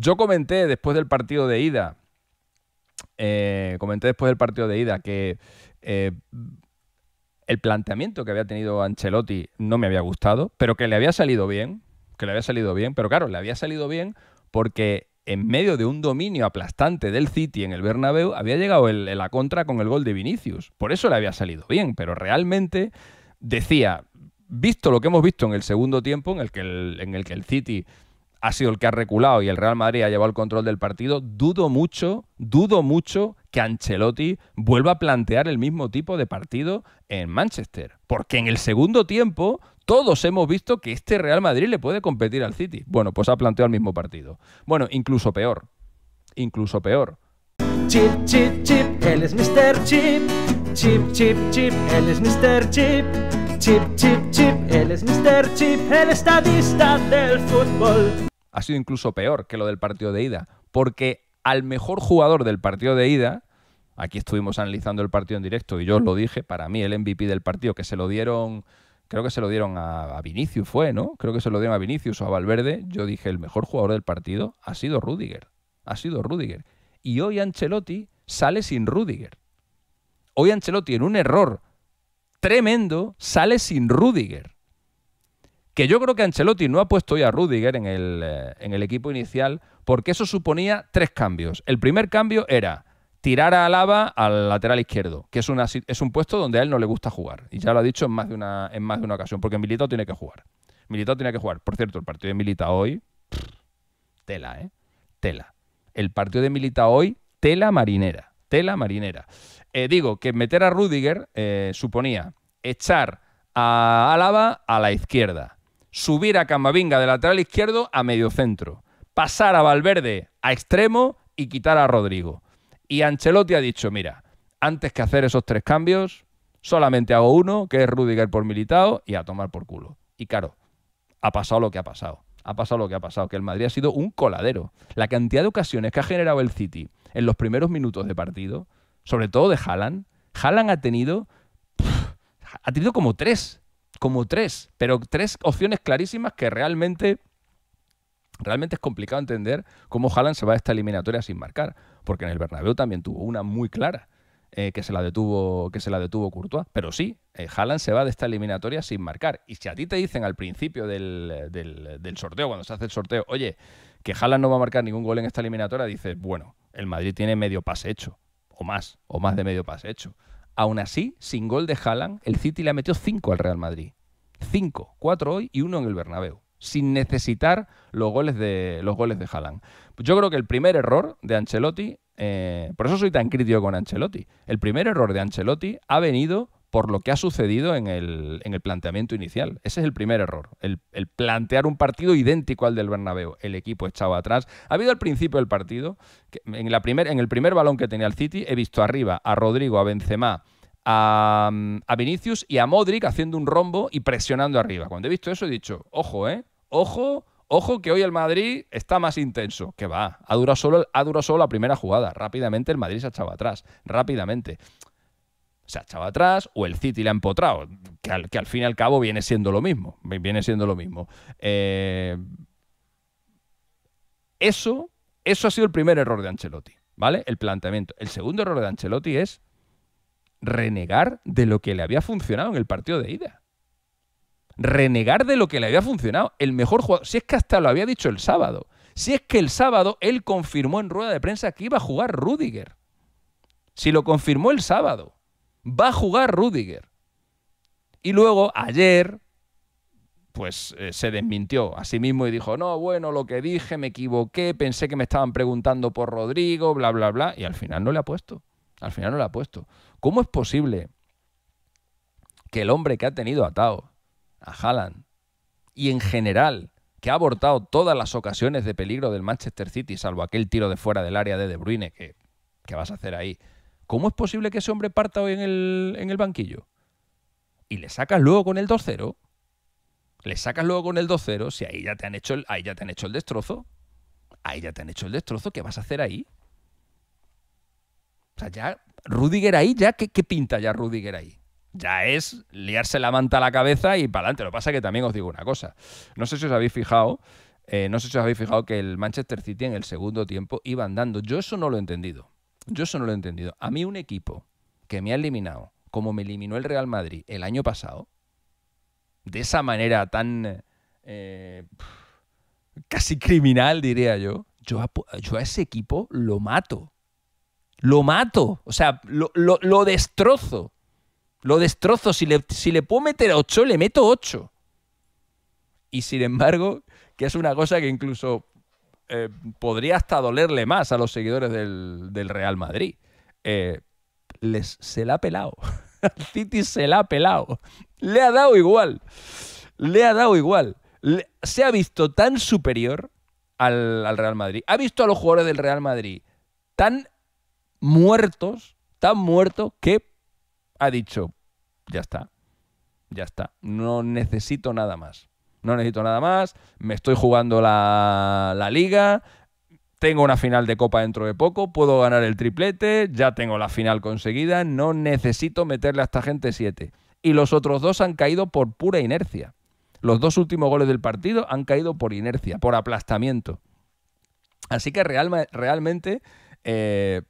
Yo comenté después del partido de ida, eh, comenté después del partido de ida que eh, el planteamiento que había tenido Ancelotti no me había gustado, pero que le había salido bien, que le había salido bien, pero claro, le había salido bien porque en medio de un dominio aplastante del City en el Bernabéu había llegado la contra con el gol de Vinicius. Por eso le había salido bien, pero realmente decía, visto lo que hemos visto en el segundo tiempo, en el que el, en el, que el City ha sido el que ha reculado y el Real Madrid ha llevado el control del partido, dudo mucho, dudo mucho que Ancelotti vuelva a plantear el mismo tipo de partido en Manchester. Porque en el segundo tiempo todos hemos visto que este Real Madrid le puede competir al City. Bueno, pues ha planteado el mismo partido. Bueno, incluso peor. Incluso peor. Chip, chip, chip, él es Mr. Chip. Chip, chip, chip, él es Mr. Chip. Chip, chip, chip, él es Mr. Chip, el estadista del fútbol. Ha sido incluso peor que lo del partido de ida, porque al mejor jugador del partido de ida, aquí estuvimos analizando el partido en directo y yo lo dije, para mí el MVP del partido que se lo dieron, creo que se lo dieron a, Vinicius fue, ¿no? Creo que se lo dieron a Vinicius o a Valverde, yo dije el mejor jugador del partido ha sido Rudiger, ha sido Rudiger. Y hoy Ancelotti sale sin Rudiger. Hoy Ancelotti en un error tremendo, sale sin Rudiger. Que yo creo que Ancelotti no ha puesto hoy a Rudiger eh, en el, equipo inicial porque eso suponía tres cambios. El primer cambio era tirar a Alaba al lateral izquierdo, que es, es un puesto donde a él no le gusta jugar. Y ya lo ha dicho en más de una, en más de una ocasión, porque Milito tiene que jugar. Militao tiene que jugar. Por cierto, el partido de Militao hoy, tela, ¿eh? Tela. El partido de Milita hoy, tela marinera. Tela marinera. Eh, digo que meter a Rudiger eh, suponía echar a Álava a la izquierda, subir a Camavinga de lateral izquierdo a medio centro, pasar a Valverde a extremo y quitar a Rodrigo. Y Ancelotti ha dicho, mira, antes que hacer esos tres cambios, solamente hago uno, que es Rudiger por militado, y a tomar por culo. Y claro, ha pasado lo que ha pasado. Ha pasado lo que ha pasado, que el Madrid ha sido un coladero. La cantidad de ocasiones que ha generado el City en los primeros minutos de partido sobre todo de Haaland. Haaland ha tenido, ha tenido como tres, como tres, pero tres opciones clarísimas que realmente, realmente es complicado entender cómo Haaland se va a esta eliminatoria sin marcar, porque en el Bernabéu también tuvo una muy clara. Eh, que, se la detuvo, que se la detuvo Courtois. Pero sí, eh, Haaland se va de esta eliminatoria sin marcar. Y si a ti te dicen al principio del, del, del, sorteo, cuando se hace el sorteo, oye, que Haaland no va a marcar ningún gol en esta eliminatoria, dices, bueno, el Madrid tiene medio pase hecho o más, o más de medio pase hecho. Aún así, sin gol de Haaland, el City le ha metido 5 al Real Madrid. 5, 4 hoy y 1 en el Bernabéu, sin necesitar los goles de los goles de Haaland. Yo creo que el primer error de Ancelotti, eh, por eso soy tan crítico con Ancelotti. El primer error de Ancelotti ha venido por lo que ha sucedido en el, planteamiento inicial. Ese es el primer error, el, plantear un partido idéntico al del Bernabéu. El equipo echado atrás. Ha habido al principio del partido, en, la primer, en el primer balón que tenía el City, he visto arriba a Rodrigo, a Benzema, a, Vinicius y a Modric haciendo un rombo y presionando arriba. Cuando he visto eso he dicho, ojo, ¿eh? Ojo, Ojo que hoy el Madrid está más intenso. Que va, ha durado, solo, ha solo la primera jugada. Rápidamente el Madrid se ha echado atrás. Rápidamente se ha echado atrás o el City le ha empotrado, que al, fin y al cabo viene siendo lo mismo. Viene siendo lo mismo. Eh, eso, eso ha sido el primer error de Ancelotti, ¿vale? El planteamiento. El segundo error de Ancelotti es renegar de lo que le había funcionado en el partido de ida. Renegar de lo que le había funcionado. El mejor jugador, si es que hasta lo había dicho el sábado. Si es que el sábado él confirmó en rueda de prensa que iba a jugar Rudiger. Si lo confirmó el sábado va a jugar Rudiger. Y luego, ayer, pues eh, se desmintió a sí mismo y dijo, no, bueno, lo que dije, me equivoqué, pensé que me estaban preguntando por Rodrigo, bla, bla, bla, y al final no le ha puesto. Al final no le ha puesto. ¿Cómo es posible que el hombre que ha tenido atado a Haaland y en general que ha abortado todas las ocasiones de peligro del Manchester City, salvo aquel tiro de fuera del área de De Bruyne, que, que vas a hacer ahí? ¿Cómo es posible que ese hombre parta hoy en el, banquillo? Y le sacas luego con el 2-0. Le sacas luego con el 2-0. Si ahí ya te han hecho el, ahí ya te han hecho el destrozo. Ahí ya te han hecho el destrozo. ¿Qué vas a hacer ahí? O sea, ya. Rudiger ahí, ya, ¿qué, pinta ya Rudiger ahí? ya es liarse la manta a la cabeza y para adelante. Lo que pasa es que también os digo una cosa. No sé si os habéis fijado, eh, no sé si os habéis fijado que el Manchester City en el segundo tiempo iba andando. Yo eso no lo he entendido. Yo eso no lo he entendido. A mí un equipo que me ha eliminado, como me eliminó el Real Madrid el año pasado, de esa manera tan eh, casi criminal, diría yo, yo a, ese equipo lo mato. Lo mato. O sea, lo, destrozo. Lo destrozo. Si le, puedo meter 8, le meto ocho Y sin embargo, que es una cosa que incluso eh, podría hasta dolerle más a los seguidores del, Real Madrid. Eh, se la ha pelado. Al City se la ha pelado. Le ha dado igual. Le ha dado igual. se ha visto tan superior al, al Real Madrid. Ha visto a los jugadores del Real Madrid tan muertos, tan muertos que ha dicho, ya está, ya está, no necesito nada más no necesito nada más, me estoy jugando la, liga, tengo una final de copa dentro de poco, puedo ganar el triplete, ya tengo la final conseguida, no necesito meterle a esta gente 7. Y los otros dos han caído por pura inercia. Los dos últimos goles del partido han caído por inercia, por aplastamiento. Así que real, realmente... Eh,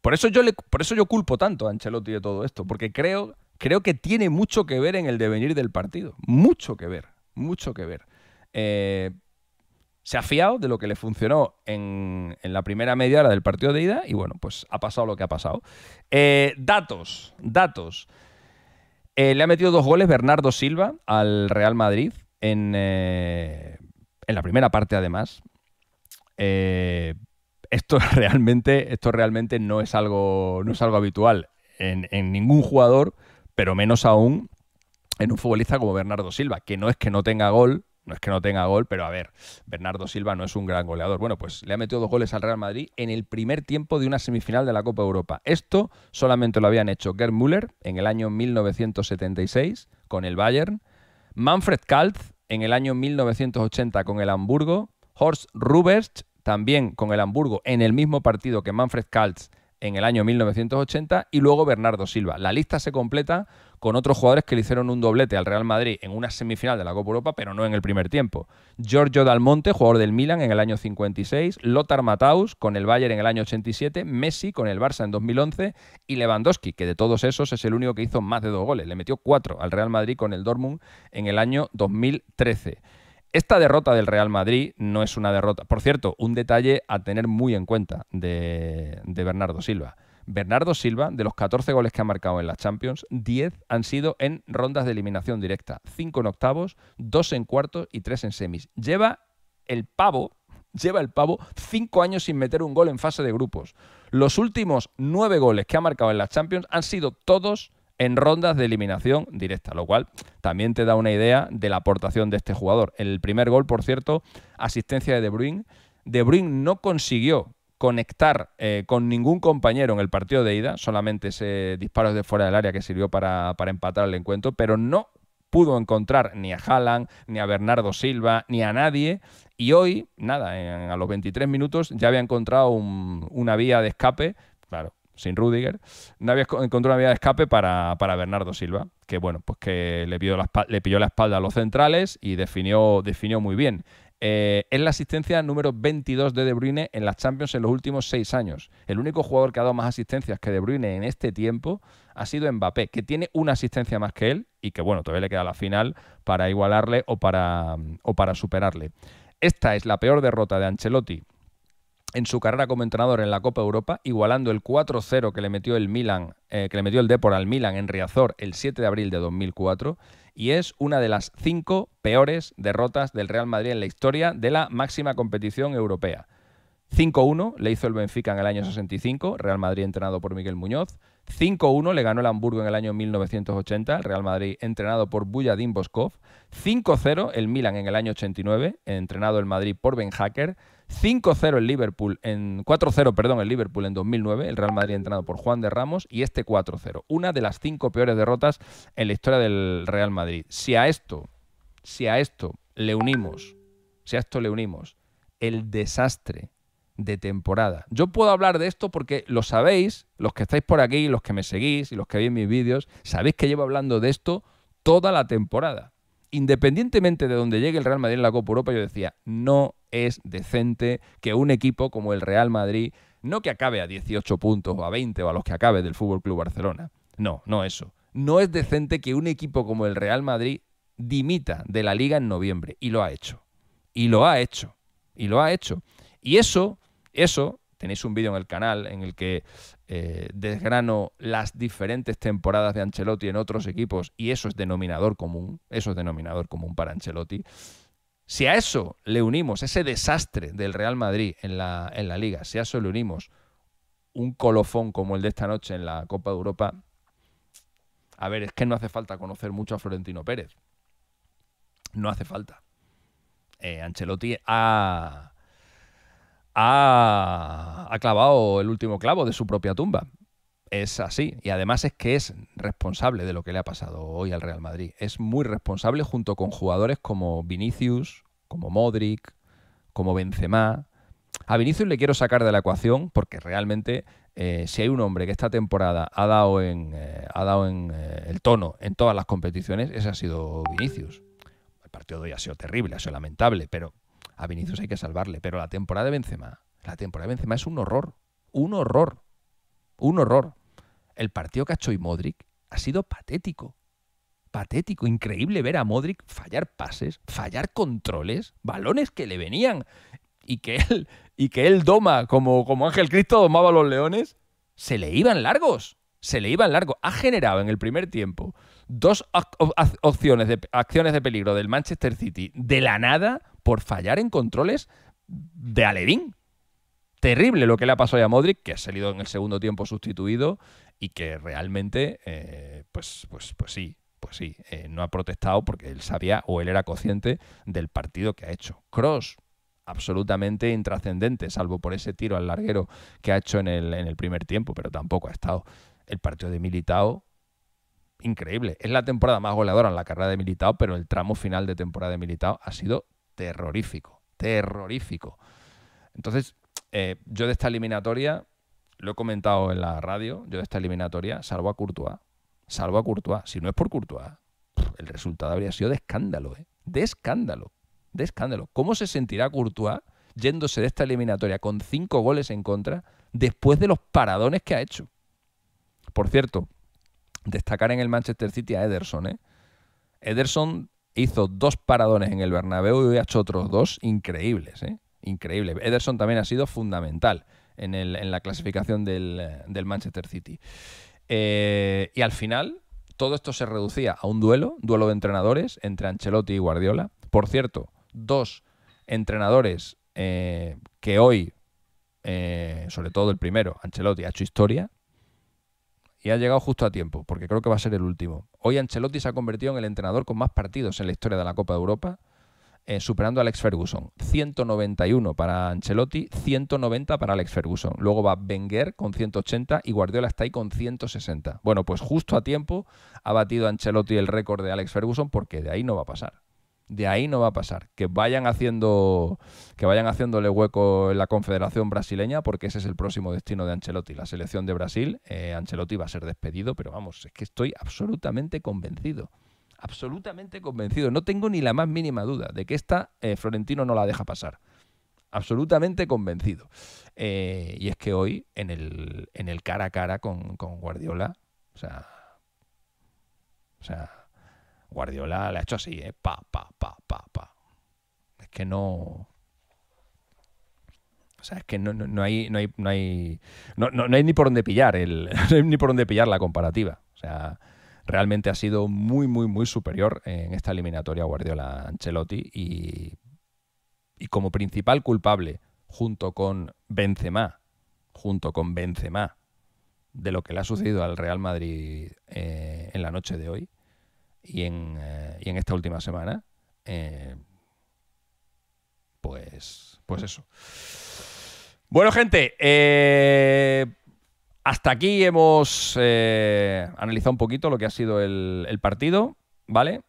por eso, yo le, por eso yo culpo tanto a Ancelotti de todo esto, porque creo, creo que tiene mucho que ver en el devenir del partido. Mucho que ver mucho que ver. Eh, se ha fiado de lo que le funcionó en, la primera media hora del partido de ida y bueno, pues ha pasado lo que ha pasado. Eh, datos, datos. Eh, le ha metido dos goles Bernardo Silva al Real Madrid en, la primera parte además. esto realmente, esto realmente no es algo, no es algo habitual en, en ningún jugador, pero menos aún en un futbolista como Bernardo Silva, que no es que no tenga gol, no es que no tenga gol, pero a ver, Bernardo Silva no es un gran goleador. Bueno, pues le ha metido dos goles al Real Madrid en el primer tiempo de una semifinal de la Copa Europa. Esto solamente lo habían hecho Gerd Müller en el año 1976 con el Bayern, Manfred Kaltz en el año 1980 con el Hamburgo, Horst Rubert también con el Hamburgo en el mismo partido que Manfred Kaltz en el año 1980 y luego Bernardo Silva. La lista se completa con otros jugadores que le hicieron un doblete al Real Madrid en una semifinal de la Copa Europa, pero no en el primer tiempo. Giorgio Dalmonte, jugador del Milan en el año 56, Lothar Matthaus con el Bayern en el año 87, Messi con el Barça en 2011 y Lewandowski, que de todos esos es el único que hizo más de dos goles. Le metió cuatro al Real Madrid con el Dortmund en el año 2013. Esta derrota del Real Madrid no es una derrota. Por cierto, un detalle a tener muy en cuenta de Bernardo Silva. Bernardo Silva, de los 14 goles que ha marcado en las Champions, 10 han sido en rondas de eliminación directa, 5 en octavos, 2 en cuartos y 3 en semis. Lleva el pavo, lleva el pavo 5 años sin meter un gol en fase de grupos. Los últimos 9 goles que ha marcado en las Champions han sido todos en rondas de eliminación directa, lo cual también te da una idea de la aportación de este jugador. El primer gol, por cierto, asistencia de De Bruyne. De Bruyne no consiguió conectar eh, con ningún compañero en el partido de ida, solamente ese disparo de fuera del área que sirvió para, empatar el encuentro, pero no pudo encontrar ni a Haaland, ni a Bernardo Silva, ni a nadie. Y hoy, nada, a los 23 minutos ya había encontrado una vía de escape, claro, sin Rudiger, no había encontrado una vía de escape para, Bernardo Silva, que bueno, pues que le, pilló la, le la espalda a los centrales y definió, definió muy bien. Eh, es la asistencia número 22 de De Bruyne en las Champions en los últimos seis años. El único jugador que ha dado más asistencias que De Bruyne en este tiempo ha sido Mbappé, que tiene una asistencia más que él y que, bueno, todavía le queda la final para igualarle o para, o para superarle. Esta es la peor derrota de Ancelotti en su carrera como entrenador en la Copa Europa, igualando el 4-0 que le metió el Milan, eh, que le metió el Depor al Milan en Riazor el 7 de abril de 2004, y es una de las cinco peores derrotas del Real Madrid en la historia de la máxima competición europea. 5-1 le hizo el Benfica en el año 65, Real Madrid entrenado por Miguel Muñoz. 5-1 le ganó el Hamburgo en el año 1980, el Real Madrid entrenado por Bujadin Boskov. 5-0 el Milan en el año 89, entrenado el Madrid por Ben Hacker. 5-0 el Liverpool en 4-0, perdón, el Liverpool en 2009, el Real Madrid entrenado por Juan de Ramos y este 4-0, una de las cinco peores derrotas en la historia del Real Madrid. Si a esto, si a esto le unimos, si a esto le unimos el desastre de temporada. Yo puedo hablar de esto porque lo sabéis, los que estáis por aquí, los que me seguís y los que veis mis vídeos, sabéis que llevo hablando de esto toda la temporada. Independientemente de donde llegue el Real Madrid en la Copa Europa, yo decía, no es decente que un equipo como el Real Madrid, no que acabe a 18 puntos o a 20 o a los que acabe del FC Club Barcelona. No, no eso. No es decente que un equipo como el Real Madrid dimita de la liga en noviembre y lo ha hecho. Y lo ha hecho. Y lo ha hecho. Y eso eso, tenéis un vídeo en el canal en el que eh, desgrano las diferentes temporadas de Ancelotti en otros equipos y eso es denominador común, eso es denominador común para Ancelotti. Si a eso le unimos ese desastre del Real Madrid en la, liga, si a eso le unimos un colofón como el de esta noche en la Copa de Europa, a ver, es que no hace falta conocer mucho a Florentino Pérez. No hace falta. Eh, Ancelotti ha, ha, ha clavado el último clavo de su propia tumba. Es así. Y además es que es responsable de lo que le ha pasado hoy al Real Madrid. Es muy responsable junto con jugadores como Vinicius, como Modric, como Benzema. A Vinicius le quiero sacar de la ecuación porque realmente eh, si hay un hombre que esta temporada ha dado en, eh, ha dado en eh, el tono en todas las competiciones, ese ha sido Vinicius. El partido de hoy ha sido terrible, ha sido lamentable, pero a Vinicius hay que salvarle, pero la temporada de Benzema, la temporada de Benzema es un horror, un horror, un horror. El partido que ha hecho y Modric ha sido patético, patético, increíble ver a Modric fallar pases, fallar controles, balones que le venían y que él y que él doma como como Ángel Cristo domaba a los leones, se le iban largos se le iban largos. Ha generado en el primer tiempo dos opciones de, acciones de peligro del Manchester City de la nada, por fallar en controles de Alevín. Terrible lo que le ha pasado a Modric, que ha salido en el segundo tiempo sustituido y que realmente, eh, pues, pues, pues sí, pues sí, eh, no ha protestado porque él sabía o él era consciente del partido que ha hecho. Cross, absolutamente intrascendente, salvo por ese tiro al larguero que ha hecho en el, en el primer tiempo, pero tampoco ha estado. El partido de Militao, increíble. Es la temporada más goleadora en la carrera de Militao, pero el tramo final de temporada de Militao ha sido terrorífico, terrorífico. Entonces, eh, yo de esta eliminatoria, lo he comentado en la radio, yo de esta eliminatoria salvo a Courtois, salvo a Courtois. Si no es por Courtois, el resultado habría sido de escándalo, ¿eh? de escándalo, de escándalo. ¿Cómo se sentirá Courtois yéndose de esta eliminatoria con cinco goles en contra después de los paradones que ha hecho? Por cierto, destacar en el Manchester City a Ederson. ¿eh? Ederson hizo dos paradones en el Bernabéu y ha hecho otros dos increíbles, ¿eh? increíble. Ederson también ha sido fundamental en, la clasificación del, Manchester City. Eh, y al final, todo esto se reducía a un duelo, duelo de entrenadores entre Ancelotti y Guardiola. Por cierto, dos entrenadores eh, que hoy, sobre todo el primero, Ancelotti, ha hecho historia, y ha llegado justo a tiempo, porque creo que va a ser el último. Hoy Ancelotti se ha convertido en el entrenador con más partidos en la historia de la Copa de Europa, eh, superando a Alex Ferguson. 191 para Ancelotti, 190 para Alex Ferguson. Luego va Wenger con 180 y Guardiola está ahí con 160. Bueno, pues justo a tiempo ha batido Ancelotti el récord de Alex Ferguson porque de ahí no va a pasar. De ahí no va a pasar. Que vayan haciendo. Que vayan haciéndole hueco en la Confederación Brasileña, porque ese es el próximo destino de Ancelotti. La selección de Brasil. Eh, Ancelotti va a ser despedido, pero vamos, es que estoy absolutamente convencido. Absolutamente convencido. No tengo ni la más mínima duda de que esta eh, Florentino no la deja pasar. Absolutamente convencido. Eh, y es que hoy, en el, en el cara a cara con, con Guardiola, o sea. O sea Guardiola le ha hecho así, ¿eh? Pa, pa, pa, pa, pa. Es que no. O sea, es que no, hay, no hay, no hay, ni por dónde pillar el, ni por dónde pillar la comparativa. O sea, realmente ha sido muy, muy, muy superior en esta eliminatoria Guardiola Ancelotti y, y como principal culpable, junto con Benzema, junto con Benzema, de lo que le ha sucedido al Real Madrid eh, en la noche de hoy, eh, y en, esta última semana, eh, pues, pues eso. Bueno, gente, eh, hasta aquí hemos analizado un poquito lo que ha sido el, partido. ¿vale?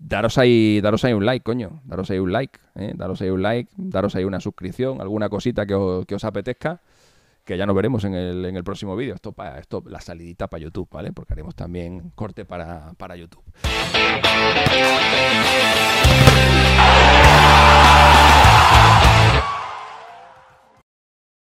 daros ahí, daros ahí un like, coño. Daros ahí un like, daros ahí un like, daros ahí una suscripción, alguna cosita que os apetezca que ya nos veremos en el, en el próximo vídeo. Esto esto, la salidita para YouTube, ¿vale? Porque haremos también corte para YouTube.